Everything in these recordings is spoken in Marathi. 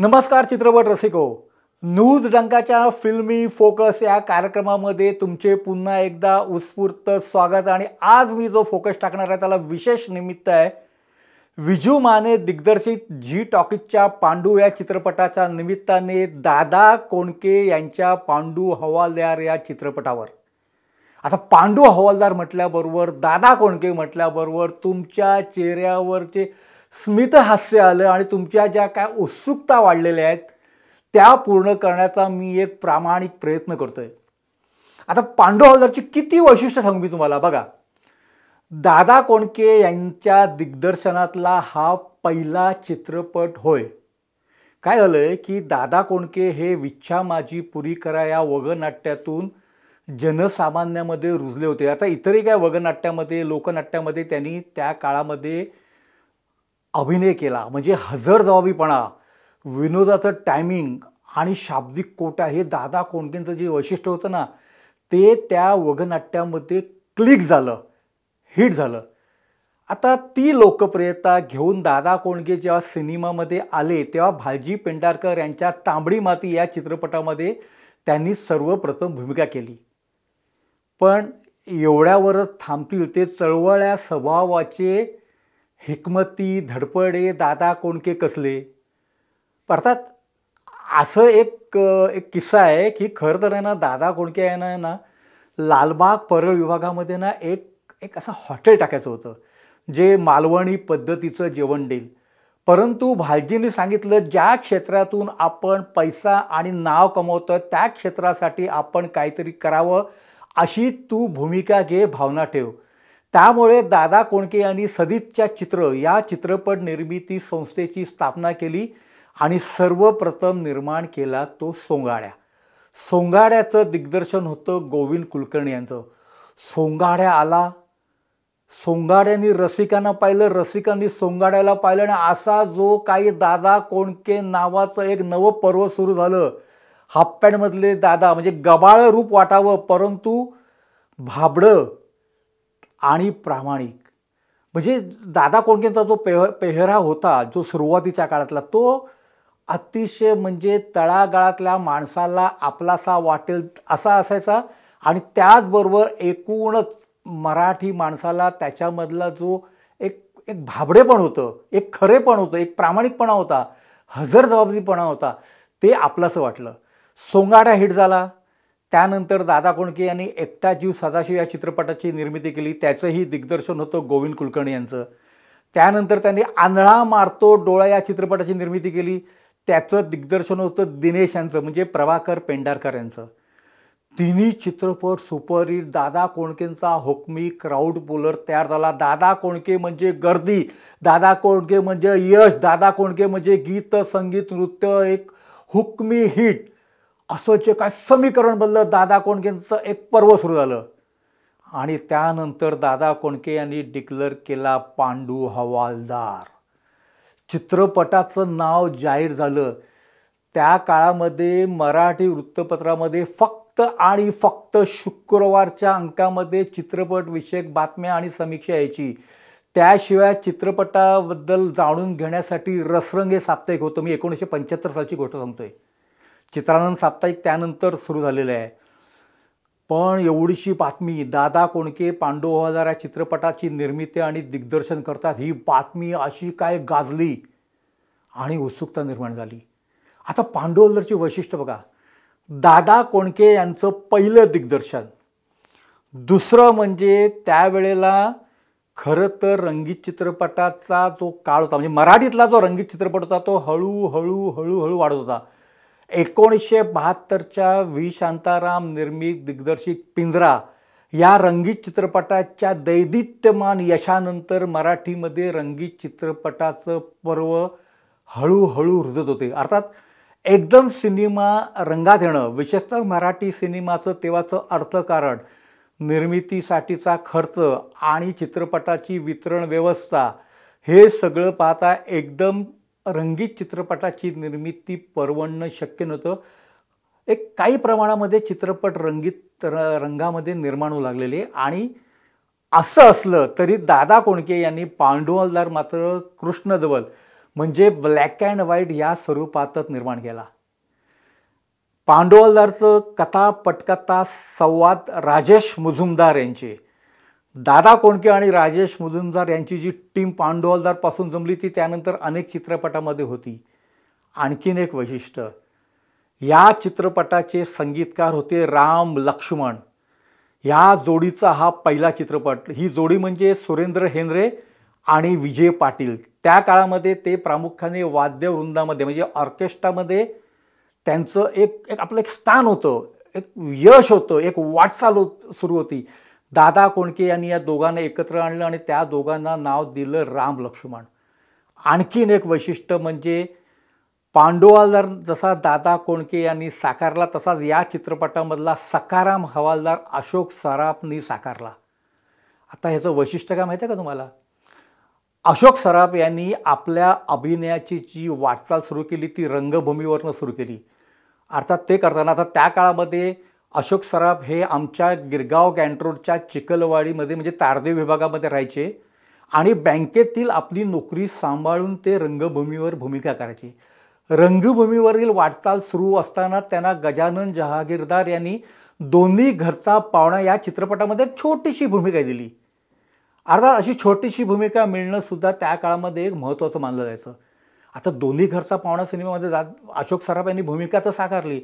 नमस्कार चित्रपट रसिको न्यूज डंकाच्या फिल्मी फोकस या कार्यक्रमामध्ये तुमचे पुन्हा एकदा उत्स्फूर्त स्वागत आणि आज मी जो फोकस टाकणार आहे त्याला विशेष निमित्त आहे विजू माने दिग्दर्शित झी टॉकीजच्या पांडू या चित्रपटाच्या निमित्ताने दादा कोणके यांच्या पांडू हवालदार या चित्रपटावर आता पांडू हवालदार म्हटल्याबरोबर दादा कोणके म्हटल्याबरोबर तुमच्या चेहऱ्यावरचे स्मितहास्य आलं आणि तुमच्या ज्या काय उत्सुकता वाढलेल्या आहेत त्या पूर्ण करण्याचा मी एक प्रामाणिक प्रयत्न करतो आहे आता पांडव किती वैशिष्ट्य सांगू मी तुम्हाला बघा दादा कोणके यांच्या दिग्दर्शनातला हा पहिला चित्रपट होय काय झालं आहे की दादा कोणके हे विच्छा माझी पुरी करा या वगनाट्यातून जनसामान्यामध्ये रुजले होते आता इतरही काय वगनाट्यामध्ये लोकनाट्यामध्ये त्यांनी त्या काळामध्ये अभिनय केला म्हणजे हजर जबाबीपणा विनोदाचं टायमिंग आणि शाब्दिक कोटा हे दादा कोणकेंचं जे वैशिष्ट्य होतं ना ते त्या वगनाट्यामध्ये क्लिक झालं हिट झालं आता ती लोकप्रियता घेऊन दादा कोंडके जेव्हा सिनेमामध्ये आले तेव्हा भालजी पेंडारकर यांच्या तांबडी माती या चित्रपटामध्ये त्यांनी सर्वप्रथम भूमिका केली पण एवढ्यावरच थांबतील ते चळवळ्या स्वभावाचे हिकमती धडपडे दादा कोणके कसले अर्थात असं एक एक किस्सा आहे की खरं तर आहे ना दादा कोणके आहे ना ना लालबाग परळ विभागामध्ये ना एक एक असं हॉटेल टाकायचं होतं जे मालवणी पद्धतीचं जेवण देईल परंतु भालजींनी सांगितलं ज्या क्षेत्रातून आपण पैसा आणि नाव कमवतो त्या क्षेत्रासाठी आपण काहीतरी करावं अशी तू भूमिका घे भावना ठेव त्यामुळे दादा कोणके यांनी सदितच्या चित्र या चित्रपट निर्मिती संस्थेची स्थापना केली आणि सर्वप्रथम निर्माण केला तो सोंगाड्या सोंगाड्याचं दिग्दर्शन होतं गोविंद कुलकर्णी यांचं सोंगाड्या आला सोंगाड्यांनी रसिकांना पाहिलं रसिकांनी सोंगाड्याला पाहिलं आणि असा जो काही दादा कोणके नावाचं एक नवं पर्व सुरू झालं हाप्पॅडमधले दादा म्हणजे गबाळ रूप वाटावं परंतु भाबडं आणि प्रामाणिक म्हणजे दादा कोंडकेंचा जो पेह पेहरा होता जो सुरुवातीच्या काळातला तो अतिशय म्हणजे तळागाळातल्या माणसाला आपलासा वाटेल असा असायचा आणि त्याचबरोबर एकूणच मराठी माणसाला त्याच्यामधला जो एक एक भाबडेपण होतं एक खरेपण होतं एक प्रामाणिकपणा होता हजर जबाबदारीपणा होता ते आपलंसं वाटलं सोंगाडा हिट झाला त्यानंतर दादा कोणके यांनी एकटा जीव सदाशिव या चित्रपटाची निर्मिती केली त्याचंही दिग्दर्शन होतं गोविंद कुलकर्णी यांचं त्यानंतर त्यांनी आंधळा मारतो डोळा या चित्रपटाची निर्मिती केली त्याचं दिग्दर्शन होतं दिनेश यांचं म्हणजे प्रभाकर पेंढारकर यांचं तिन्ही चित्रपट सुपरहिट दादा कोणकेंचा हुकमी क्राऊड बोलर तयार झाला दादा कोणके म्हणजे गर्दी दादा कोणके म्हणजे यश दादा कोणके म्हणजे गीत संगीत नृत्य एक हुकमी हिट असंचे काय समीकरण बदल दादा कोणकेंचं एक पर्व सुरू झालं आणि त्यानंतर दादा कोणके यांनी डिक्लेअर केला पांडू हवालदार चित्रपटाचं नाव जाहीर झालं त्या काळामध्ये मराठी वृत्तपत्रामध्ये फक्त आणि फक्त शुक्रवारच्या अंकामध्ये चित्रपटविषयक बातम्या आणि समीक्षा यायची त्याशिवाय चित्रपटाबद्दल जाणून घेण्यासाठी रसरंग हे साप्ताहिक होतं मी एकोणीसशे पंच्याहत्तर सालची गोष्ट सांगतोय चित्रानंद साप्ताहिक त्यानंतर सुरू झालेलं आहे पण एवढीशी बातमी दादा कोणके पांडू या चित्रपटाची निर्मिती आणि दिग्दर्शन करतात ही बातमी अशी काय गाजली आणि उत्सुकता निर्माण झाली आता पांडुहलरची वैशिष्ट्य बघा दादा कोणके यांचं पहिलं दिग्दर्शन दुसरं म्हणजे त्यावेळेला खरं तर रंगीत चित्रपटाचा जो काळ होता म्हणजे मराठीतला जो रंगीत चित्रपट होता तो हळूहळू हळूहळू वाढत होता एकोणीसशे बहात्तरच्या व्ही शांताराम निर्मित दिग्दर्शित पिंजरा या रंगीत चित्रपटाच्या दैदित्यमान यशानंतर मराठीमध्ये रंगीत चित्रपटाचं पर्व हळूहळू रुजत होते अर्थात एकदम सिनेमा रंगात येणं विशेषतः मराठी सिनेमाचं तेव्हाचं अर्थकारण निर्मितीसाठीचा खर्च आणि चित्रपटाची वितरण व्यवस्था हे सगळं पाहता एकदम रंगीत चित्रपटाची निर्मिती परवडणं शक्य नव्हतं एक काही प्रमाणामध्ये चित्रपट रंगीत रंगामध्ये निर्माण होऊ लागलेले आणि असं असलं तरी दादा कोणके यांनी पांडुवलदार मात्र कृष्णधवल म्हणजे ब्लॅक अँड व्हाईट या स्वरूपातच निर्माण केला पांडुवलदारचं कथा पटकथा संवाद राजेश मुजुमदार यांचे दादा कोणके आणि राजेश मुजुमदार यांची जी टीम पासून जमली ती त्यानंतर अनेक चित्रपटामध्ये होती आणखीन एक वैशिष्ट्य या चित्रपटाचे संगीतकार होते राम लक्ष्मण या जोडीचा हा पहिला चित्रपट ही जोडी म्हणजे सुरेंद्र हेंद्रे आणि विजय पाटील त्या काळामध्ये ते प्रामुख्याने वाद्यवृंदामध्ये म्हणजे ऑर्केस्ट्रामध्ये त्यांचं एक एक आपलं एक स्थान होतं एक यश होतं एक वाटचाल सुरू होती दादा कोणके यांनी या दोघांना एकत्र आणलं आणि त्या दोघांना नाव दिलं राम लक्ष्मण आणखीन एक वैशिष्ट्य म्हणजे पांडुवालदार जसा दादा कोणके यांनी साकारला तसाच या चित्रपटामधला सकाराम हवालदार अशोक सराफनी साकारला आता ह्याचं वैशिष्ट्य काय माहिती आहे का तुम्हाला अशोक सराफ यांनी आपल्या अभिनयाची जी वाटचाल सुरू केली ती रंगभूमीवरनं सुरू केली अर्थात ते करताना आता त्या काळामध्ये अशोक सराफ हे आमच्या गिरगाव गॅन्ट्रोडच्या चिकलवाडीमध्ये म्हणजे तारदेव विभागामध्ये राहायचे आणि बँकेतील आपली नोकरी सांभाळून ते रंगभूमीवर भूमिका करायची रंगभूमीवरील वाटचाल सुरू असताना त्यांना गजानन जहागीरदार यांनी दोन्ही घरचा पाहुणा या चित्रपटामध्ये छोटीशी भूमिका दिली अर्थात अशी छोटीशी भूमिका मिळणंसुद्धा त्या काळामध्ये एक महत्त्वाचं मानलं जायचं आता दोन्ही घरचा पाहुणा सिनेमामध्ये जात अशोक सराफ यांनी भूमिका तर साकारली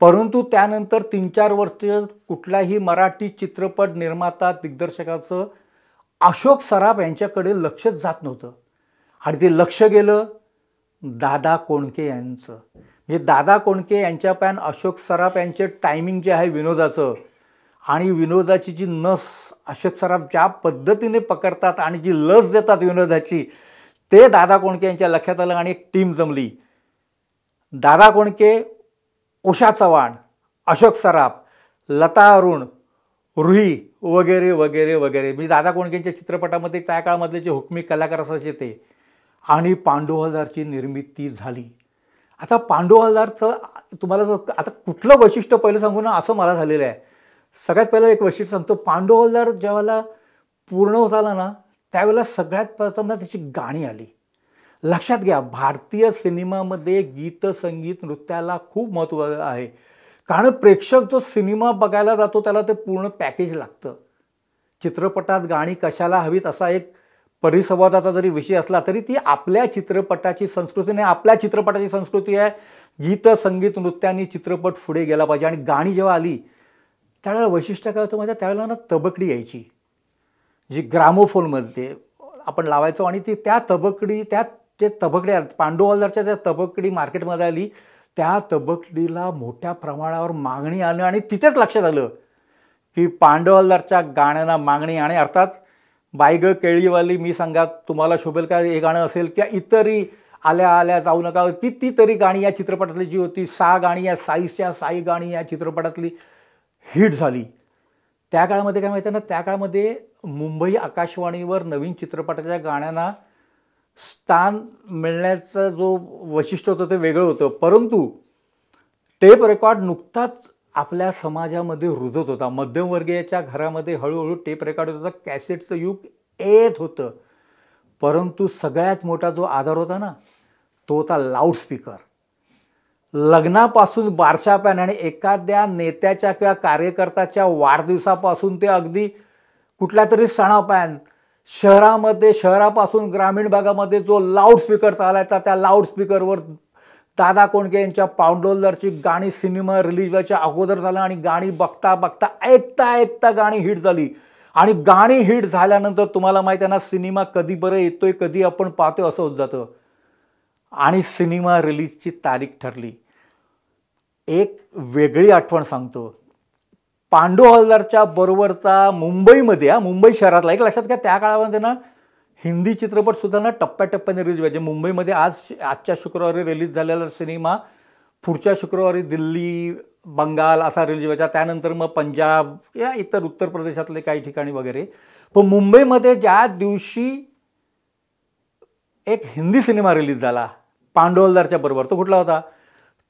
परंतु त्यानंतर तीन चार वर्ष कुठलाही मराठी चित्रपट निर्माता दिग्दर्शकाचं अशोक सराफ यांच्याकडे लक्षच जात नव्हतं आणि ते लक्ष गेलं दादा कोणके यांचं म्हणजे दादा कोणके यांच्या पॅन अशोक सराफ यांचे टायमिंग जे आहे विनोदाचं आणि विनोदाची जी नस अशोक सराफ ज्या पद्धतीने पकडतात आणि जी लस देतात विनोदाची ते दादा कोणके यांच्या लक्षात आलं आणि एक टीम जमली दादा कोणके उषा चव्हाण अशोक सराफ लता अरुण रुही वगैरे वगैरे वगैरे म्हणजे दादा कोंडकेंच्या चित्रपटामध्ये त्या काळामधले जे हुकमी कलाकार असायचे ते आणि पांडू निर्मिती झाली आता पांडू हलदारचं तुम्हाला जर आता कुठलं वैशिष्ट्य पहिलं सांगू ना असं मला झालेलं आहे सगळ्यात पहिलं एक वैशिष्ट्य सांगतो पांडू हलदार ज्यावेळेला पूर्ण होत ना त्यावेळेला सगळ्यात प्रथम ना त्याची गाणी आली लक्षात घ्या भारतीय सिनेमामध्ये गीत संगीत नृत्याला खूप महत्त्व आहे कारण प्रेक्षक जो सिनेमा बघायला जातो त्याला ते पूर्ण पॅकेज लागतं चित्रपटात गाणी कशाला हवीत असा एक परिसंवादाचा जरी विषय असला तरी ती आपल्या चित्रपटाची संस्कृती नाही आपल्या चित्रपटाची संस्कृती आहे गीत संगीत नृत्याने चित्रपट पुढे गेला पाहिजे आणि गाणी जेव्हा आली त्यावेळेला वैशिष्ट्य काय होतं म्हणजे त्यावेळेला ना तबकडी यायची जी ग्रामोफोनमध्ये आपण लावायचो आणि ती त्या तबकडी त्या ते तबकड्या पांडवलदारच्या त्या तबकडी मार्केटमध्ये आली त्या तबकडीला मोठ्या प्रमाणावर मागणी आलं आणि तिथेच लक्षात आलं की पांडवलदारच्या गाण्यांना मागणी आणि अर्थात बायग केळीवाली मी सांगात तुम्हाला शोभेल काय हे गाणं असेल किंवा इतरही आल्या आल्या जाऊ नका किती तरी गाणी या चित्रपटातली जी होती सा गाणी या साईसच्या साई गाणी या चित्रपटातली हिट झाली त्या काळामध्ये काय माहिती ना त्या काळामध्ये मुंबई आकाशवाणीवर नवीन चित्रपटाच्या गाण्यांना स्थान मिळण्याचं जो वैशिष्ट्य होतं ते वेगळं होतं परंतु टेप रेकॉर्ड नुकताच आपल्या समाजामध्ये रुजत होता मध्यमवर्गीयाच्या घरामध्ये हळूहळू टेप रेकॉर्ड होता कॅसेटचं युग येत होतं परंतु सगळ्यात मोठा जो आधार होता ना तो होता लाऊडस्पीकर लग्नापासून पॅन आणि एखाद्या नेत्याच्या किंवा कार्यकर्त्याच्या वाढदिवसापासून ते अगदी कुठल्या तरी सणापॅन शहरामध्ये शहरापासून ग्रामीण भागामध्ये जो लाऊडस्पीकर चालायचा त्या लाऊडस्पीकरवर दादा कोंडके यांच्या पाऊंडोलरची गाणी सिनेमा रिलीज व्हायच्या अगोदर झालं आणि गाणी बघता बघता ऐकता ऐकता गाणी हिट झाली आणि गाणी हिट झाल्यानंतर तुम्हाला माहिती आहे ना सिनेमा कधी बरं येतोय कधी आपण पाहतोय असं होत जातं आणि सिनेमा रिलीजची तारीख ठरली एक वेगळी आठवण सांगतो पांडू हलदारच्या बरोबरचा मुंबईमध्ये हा मुंबई शहरातला एक लक्षात घ्या त्या काळामध्ये ना हिंदी सुद्धा ना टप्प्याटप्प्याने रिलीज व्हायचे मुंबईमध्ये आज आजच्या शुक्रवारी रिलीज झालेला सिनेमा पुढच्या शुक्रवारी दिल्ली बंगाल असा रिलीज व्हायचा त्यानंतर मग पंजाब या इतर उत्तर प्रदेशातले काही ठिकाणी वगैरे पण मुंबईमध्ये ज्या दिवशी एक हिंदी सिनेमा रिलीज झाला पांडोलदारच्या बरोबर तो कुठला होता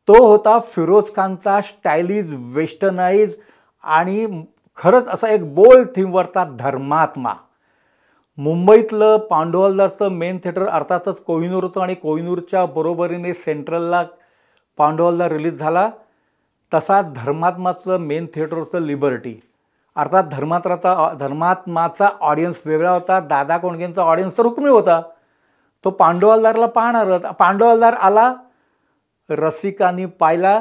तो होता फिरोज खानचा स्टायलिज वेस्टर्नाइज आणि खरंच असा एक बोल्ड थीम वरता धर्मात्मा मुंबईतलं पांडुवलदारचं मेन थिएटर अर्थातच कोहिनूर होतं आणि कोहिनूरच्या बरोबरीने सेंट्रलला पांडुवलदार रिलीज झाला तसा धर्मात्माचं मेन थिएटर होतं लिबर्टी अर्थात धर्मात्राचा धर्मात्माचा ऑडियन्स वेगळा होता दादा कोंडगेंचा ऑडियन्स तर होता तो पांडुवलदारला होता पांडुवलदार आला रसिकांनी पाहिला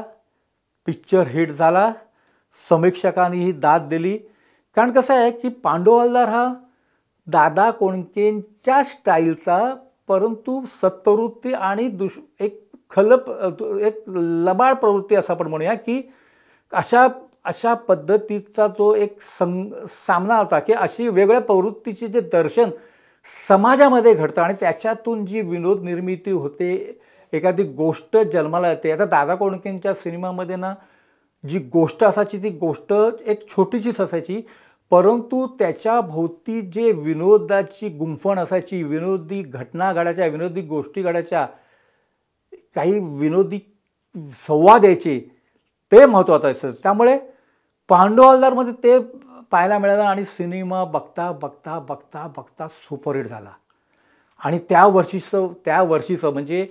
पिक्चर हिट झाला समीक्षकांनी ही दाद दिली कारण कसं आहे की पांडवलदार हा दादा कोणकेंच्या स्टाईलचा परंतु सत्प्रवृत्ती आणि दुष एक खलप एक लबाड प्रवृत्ती असं आपण म्हणूया की अशा अशा पद्धतीचा जो एक सं सामना होता की अशी वेगळ्या प्रवृत्तीचे जे दर्शन समाजामध्ये घडतं आणि त्याच्यातून जी विनोद निर्मिती होते एखादी गोष्ट जन्माला येते आता दादा कोणकेंच्या सिनेमामध्ये ना जी गोष्ट असायची ती गोष्ट एक छोटीशीच असायची परंतु त्याच्या भोवती जे विनोदाची गुंफण असायची विनोदी घटना घडायच्या विनोदी गोष्टी घडायच्या काही विनोदी संवाद यायचे ते महत्त्वाचं असतं त्यामुळे पांडुवालदारमध्ये ते पाहायला मिळालं आणि सिनेमा बघता बघता बघता बघता सुपरहिट झाला आणि त्या वर्षीचं त्या वर्षीचं म्हणजे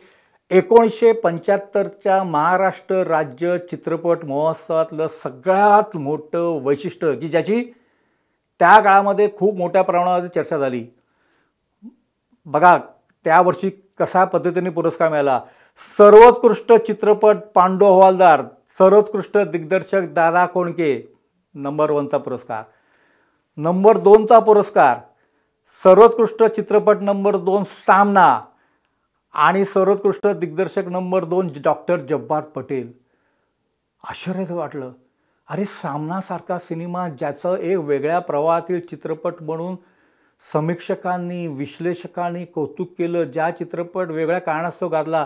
एकोणीसशे पंच्याहत्तरच्या महाराष्ट्र राज्य चित्रपट महोत्सवातलं सगळ्यात मोठं वैशिष्ट्य की ज्याची त्या काळामध्ये खूप मोठ्या प्रमाणात चर्चा झाली बघा त्या वर्षी कशा पद्धतीने पुरस्कार मिळाला सर्वोत्कृष्ट चित्रपट पांडो हवालदार सर्वोत्कृष्ट दिग्दर्शक दादा कोणके नंबर वनचा पुरस्कार नंबर दोनचा पुरस्कार सर्वोत्कृष्ट चित्रपट नंबर दोन सामना आणि सर्वोत्कृष्ट दिग्दर्शक नंबर दोन डॉक्टर जब्बार पटेल आश्चर्यच वाटलं अरे सामनासारखा सिनेमा ज्याचं एक वेगळ्या प्रवाहातील चित्रपट म्हणून समीक्षकांनी विश्लेषकांनी कौतुक केलं ज्या चित्रपट वेगळ्या कारणास्तव गाजला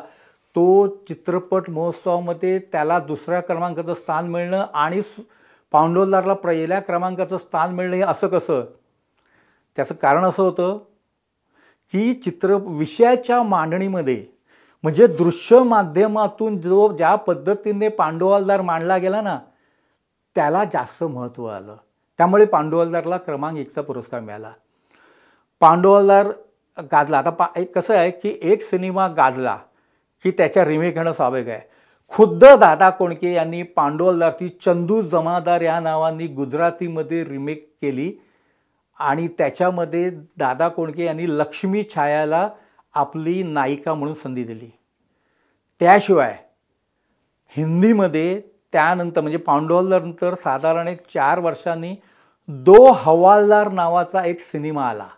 तो चित्रपट महोत्सवामध्ये त्याला दुसऱ्या क्रमांकाचं स्थान मिळणं आणि पांडोलदारला पहिल्या क्रमांकाचं स्थान मिळणं हे असं कसं त्याचं कारण असं होतं ही चित्र विषयाच्या मांडणीमध्ये म्हणजे दृश्य माध्यमातून जो ज्या पद्धतीने पांडुवालदार मांडला गेला ना त्याला जास्त महत्त्व आलं त्यामुळे पांडुवालदारला क्रमांक एकचा पुरस्कार मिळाला पांडुवालदार गाजला आता पा एक कसं आहे की एक सिनेमा गाजला की त्याच्या रिमेक घेणं स्वाभाविक आहे खुद्द दादा कोणके यांनी ती चंदू जमादार या नावाने गुजरातीमध्ये रिमेक केली आणि त्याच्यामध्ये दादा कोंडके यांनी लक्ष्मी छायाला आपली नायिका म्हणून संधी दिली त्याशिवाय हिंदीमध्ये त्यानंतर म्हणजे पांडोलनंतर साधारण एक चार वर्षांनी दो हवालदार नावाचा एक सिनेमा आला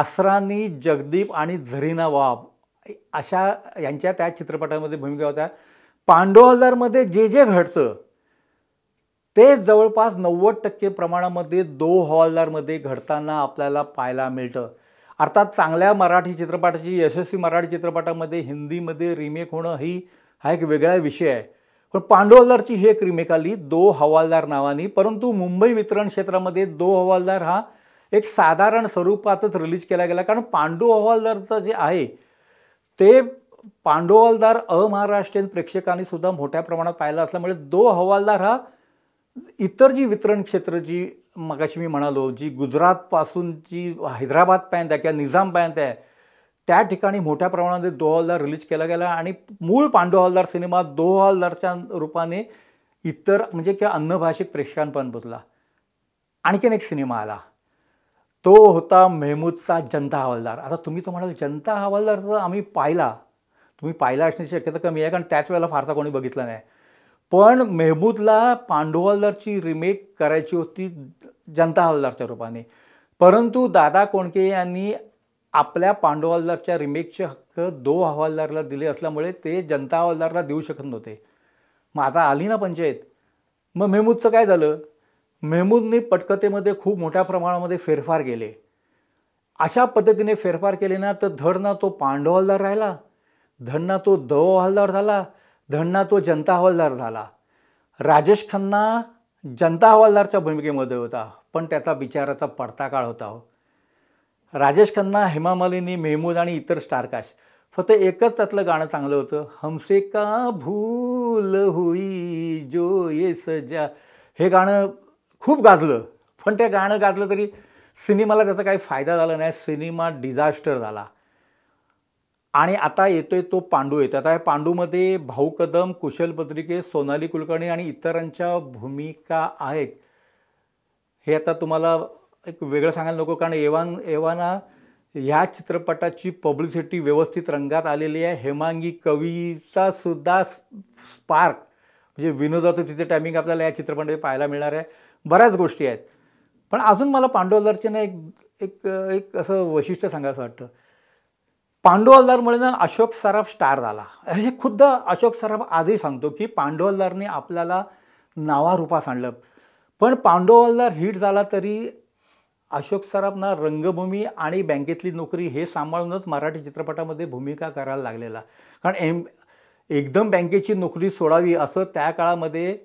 असरानी जगदीप आणि झरीना वाब अशा यांच्या त्या चित्रपटामध्ये भूमिका होत्या पांडोलदारमध्ये जे जे घडतं ते जवळपास नव्वद टक्के प्रमाणामध्ये दो हवालदारमध्ये घडताना आपल्याला पाहायला मिळतं अर्थात चांगल्या मराठी चित्रपटाची यशस्वी मराठी चित्रपटामध्ये हिंदीमध्ये रिमेक होणं ही हा एक वेगळा विषय आहे पण पांडोलदारची ही एक रिमेक आली दो हवालदार नावाने परंतु मुंबई वितरण क्षेत्रामध्ये दो हवालदार हा एक साधारण स्वरूपातच रिलीज केला गेला कारण पांडू हवालदारचं जे आहे ते पांडू हवालदार अमहाराष्ट्रीयन प्रेक्षकांनी सुद्धा मोठ्या प्रमाणात पाहिला असल्यामुळे दो हवालदार हा इतर जी वितरण क्षेत्र जी मगाशी मी म्हणालो जी गुजरातपासून जी हैदराबादपर्यंत आहे किंवा निजामपर्यंत आहे त्या ठिकाणी मोठ्या प्रमाणामध्ये दो हवालदार रिलीज केला गेला आणि मूळ पांडू हलदार सिनेमा दो हवालदारच्या रूपाने इतर म्हणजे किंवा अन्नभाषिक प्रेक्षकांपर्यंत पोचला आणखीन एक सिनेमा आला तो होता मेहमूदचा जनता हवालदार आता तुम्ही तो म्हणाल जनता हवालदार तर आम्ही पाहिला तुम्ही पाहिला असण्याची शक्यता कमी आहे कारण त्याच वेळेला फारसा कोणी बघितला नाही पण मेहमूदला पांडू रिमेक करायची होती जनता हलदारच्या रूपाने परंतु दादा कोणके यांनी आपल्या पांडू रिमेकचे हक्क दो हवालदारला दिले असल्यामुळे ते जनता हवालदारला देऊ शकत नव्हते मग आता आली ना पंचायत मग मेहमूदचं काय झालं मेहमूदने पटकथेमध्ये खूप मोठ्या प्रमाणामध्ये फेरफार केले अशा पद्धतीने फेरफार केले ना तर धड ना तो पांडू हवालदार राहिला धड ना तो दव हवालदार झाला धन्ना तो जनता हवालदार झाला राजेश खन्ना जनता हवालदारच्या भूमिकेमध्ये होता पण त्याचा विचाराचा पडता काळ होता हो राजेश खन्ना हेमा मालिनी मेहमूद आणि इतर स्टारकाश फक्त एकच त्यातलं गाणं चांगलं होतं हमसे का भूल हुई जो ये सजा हे गाणं खूप गाजलं पण ते गाणं गाजलं तरी सिनेमाला त्याचा काही फायदा झाला नाही सिनेमा डिझास्टर झाला आणि आता येतोय तो पांडू येतो आता या पांडूमध्ये भाऊ कदम कुशल पत्रिके सोनाली कुलकर्णी आणि इतरांच्या भूमिका आहेत हे आता तुम्हाला एक वेगळं सांगायला नको कारण एवान एवाना ह्या चित्रपटाची पब्लिसिटी व्यवस्थित रंगात आलेली आहे हेमांगी कवीचा सुद्धा स्पार्क म्हणजे विनोदाचं तिथे टायमिंग आपल्याला या चित्रपटामध्ये पाहायला मिळणार आहे बऱ्याच गोष्टी आहेत पण अजून मला पांडवलरचे ना एक एक एक असं वैशिष्ट्य सांगायचं वाटतं पांडू हलदारमुळे ना अशोक सराफ स्टार झाला हे खुद्द अशोक सराफ आजही सांगतो की पांडू हलदारने आपल्याला नावारूपास आणलं पण पांडू हिट झाला तरी अशोक सराफना रंगभूमी आणि बँकेतली नोकरी हे सांभाळूनच मराठी चित्रपटामध्ये भूमिका करायला लागलेला कारण एम एकदम बँकेची नोकरी सोडावी असं त्या काळामध्ये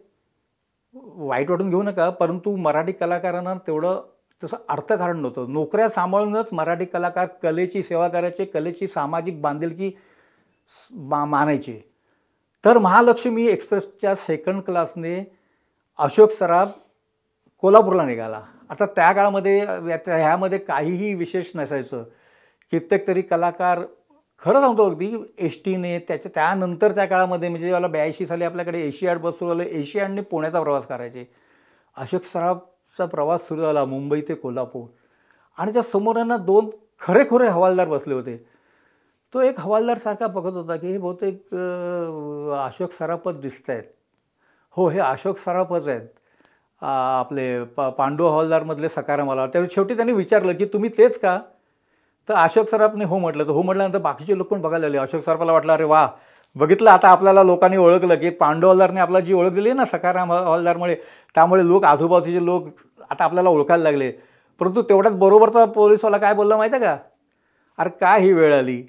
वाईट वाटून घेऊ नका परंतु मराठी कलाकारांना तेवढं तसं अर्थकारण नव्हतं नोकऱ्या सांभाळूनच मराठी कलाकार कलेची सेवा करायचे कलेची सामाजिक बांधिलकी मा मानायचे तर महालक्ष्मी एक्सप्रेसच्या सेकंड क्लासने अशोक सराफ कोल्हापूरला निघाला आता त्या काळामध्ये ह्यामध्ये काहीही विशेष नसायचं कित्येक तरी कलाकार खरं सांगतो अगदी एस टीने त्याच्या त्यानंतर त्या काळामध्ये म्हणजे ज्याला ब्याऐंशी साली आपल्याकडे एशियाड बस सुरू झालं एशियाडने पुण्याचा प्रवास करायचे अशोक सराफ चा प्रवास सुरू झाला मुंबई ते कोल्हापूर आणि त्या समोरांना दोन खरेखुरे हवालदार बसले होते तो एक हवालदारसारखा बघत होता की हे बहुतेक अशोक सरापत दिसत आहेत हो हे अशोक सराफच आहेत आपले प पांडू हवालदारमधले सकारा मला त्यावेळी शेवटी त्यांनी विचारलं की तुम्ही तेच का तर अशोक सराफने हो म्हटलं तर हो म्हटल्यानंतर बाकीचे लोक पण बघायला लागले अशोक सराफला वाटलं अरे वा बघितलं आता आपल्याला लोकांनी ओळखलं की पांडू हलदारने आपल्याला जी ओळख दिली ना सकाराम हलदारमुळे त्यामुळे लोक आजूबाजूचे लोक आता आपल्याला ओळखायला लागले परंतु तेवढ्याच बरोबरचा पोलिसवाला काय बोलला माहिती आहे का अरे काय ही वेळ आली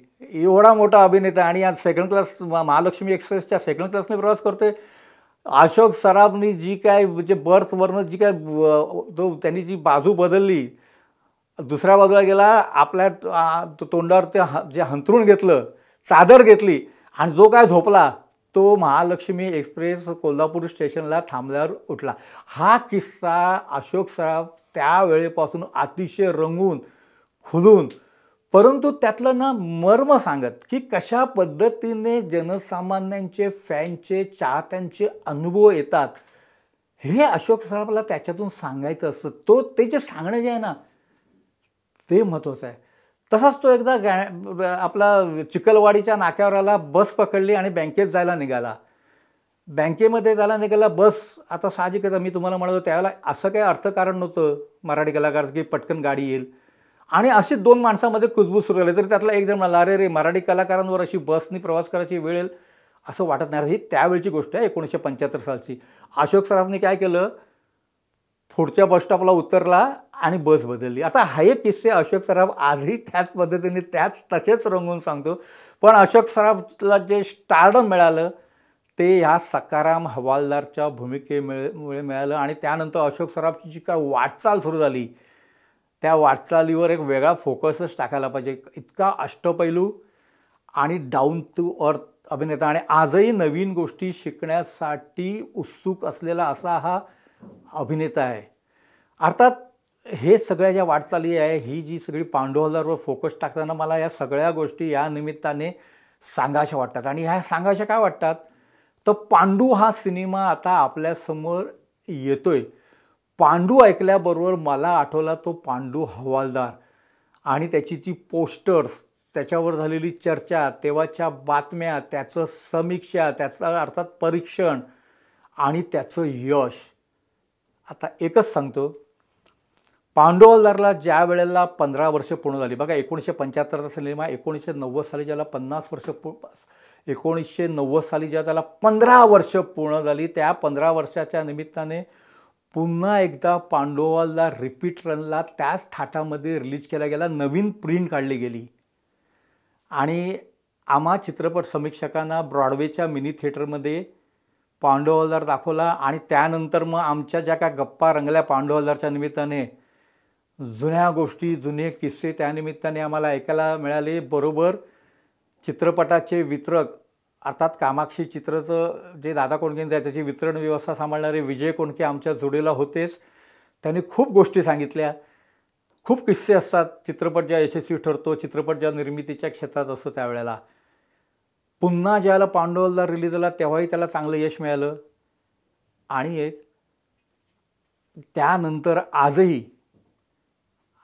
एवढा मोठा अभिनेता आणि आज सेकंड क्लास महालक्ष्मी एक्सप्रेसच्या सेकंड क्लासने प्रवास करतोय अशोक सराफनी जी काय म्हणजे बर्थवरनं जी काय तो त्यांनी जी बाजू बदलली दुसऱ्या बाजूला गेला आपल्या तोंडावर ते जे हंतरून घेतलं चादर घेतली आणि जो काय झोपला तो महालक्ष्मी एक्सप्रेस कोल्हापूर स्टेशनला थांबल्यावर उठला हा किस्सा अशोक सराफ त्यावेळेपासून अतिशय रंगून खुलून परंतु त्यातलं ना मर्म सांगत की कशा पद्धतीने जनसामान्यांचे फॅनचे चाहत्यांचे अनुभव येतात हे अशोक सराफला त्याच्यातून सांगायचं असतं तो ते जे सांगणं जे आहे ना ते महत्त्वाचं आहे तसाच तो एकदा गॅ आपला चिकलवाडीच्या नाक्यावर आला बस पकडली आणि बँकेत जायला निघाला बँकेमध्ये जायला निघाला बस आता साहजिकच मी तुम्हाला म्हणतो त्यावेळेला असं काही अर्थकारण नव्हतं मराठी कलाकार की पटकन गाडी येईल आणि अशी दोन माणसामध्ये कुजबूज सुरू झाली तरी त्यातला एक म्हणाला अरे रे मराठी कलाकारांवर अशी बसनी प्रवास करायची वेळ येईल असं वाटत नाही ही त्यावेळची गोष्ट आहे एकोणीसशे पंच्याहत्तर सालची अशोक सराफने काय केलं पुढच्या बसस्टॉपला उतरला आणि बस बदलली आता हा एक किस्से अशोक सराफ आजही त्याच पद्धतीने त्याच तसेच रंगवून सांगतो पण अशोक सराफला जे स्टार्डम मिळालं ते ह्या सकाराम हवालदारच्या भूमिकेमुळे मिळालं आणि त्यानंतर अशोक सराफची जी काय वाटचाल सुरू झाली त्या वाटचालीवर एक वेगळा फोकसच टाकायला पाहिजे इतका अष्टपैलू आणि डाऊन टू अर्थ अभिनेता आणि आजही नवीन गोष्टी शिकण्यासाठी उत्सुक असलेला असा हा अभिनेता आहे अर्थात हे सगळ्या ज्या वाटचाली आहे ही जी सगळी पांडुहलरवर फोकस टाकताना मला या सगळ्या गोष्टी या निमित्ताने सांगाशा वाटतात आणि ह्या सांगाशा काय वाटतात तर पांडू हा सिनेमा आता आपल्यासमोर येतोय पांडू ऐकल्याबरोबर मला आठवला तो पांडू हवालदार आणि त्याची ती पोस्टर्स त्याच्यावर झालेली चर्चा तेव्हाच्या बातम्या त्याचं समीक्षा त्याचं अर्थात परीक्षण आणि त्याचं यश आता एकच सांगतो पांडुवलदारला ज्या वेळेला पंधरा वर्ष पूर्ण झाली बघा एकोणीसशे पंच्याहत्तरचा सिनेमा एकोणीसशे नव्वद साली ज्याला पन्नास वर्ष पू एकोणीसशे नव्वद साली ज्या त्याला पंधरा वर्ष पूर्ण झाली त्या पंधरा वर्षाच्या निमित्ताने पुन्हा एकदा पांडोवालदार रिपीट रनला त्याच थाटामध्ये रिलीज केला गेला नवीन प्रिंट काढली गेली आणि आम्हा चित्रपट समीक्षकांना ब्रॉडवेच्या मिनी थिएटरमध्ये पांडवलदार दाखवला आणि त्यानंतर मग आमच्या ज्या काय गप्पा रंगल्या पांडवलदारच्या निमित्ताने जुन्या गोष्टी जुने किस्से त्यानिमित्ताने आम्हाला ऐकायला मिळाले बरोबर चित्रपटाचे वितरक अर्थात कामाक्षी चित्रचं जे दादा कोणकेंचं आहे त्याची वितरण व्यवस्था सांभाळणारे विजय कोणके आमच्या जोडीला होतेच त्यांनी खूप गोष्टी सांगितल्या खूप किस्से असतात चित्रपट ज्या यशस्वी ठरतो चित्रपट ज्या निर्मितीच्या क्षेत्रात असतो त्यावेळेला पुन्हा ज्याला पांडवलदार रिलीज झाला तेव्हाही त्याला चांगलं यश मिळालं आणि एक त्यानंतर आजही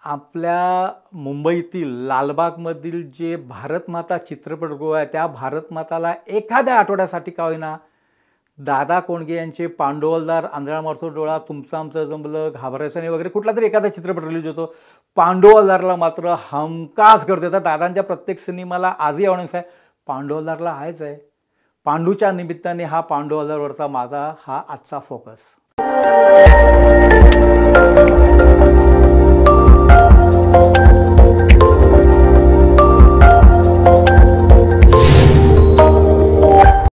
आपल्या मुंबईतील लालबागमधील जे भारतमाता चित्रपटगृह आहे त्या भारतमाताला एखाद्या आठवड्यासाठी का होईना दादा कोंडगे यांचे पांडवलदार आंधळा मारतो डोळा तुमचं आमचं जमलं घाबरायचं नाही वगैरे कुठला तरी एखादा चित्रपट रिलीज होतो पांडवलदारला मात्र हमकास करतो होता दादांच्या प्रत्येक सिनेमाला आजही आवडण्यास आहे पांडवलरला आहेच आहे पांडूच्या निमित्ताने हा पांडवलरवरचा माझा हा आजचा फोकस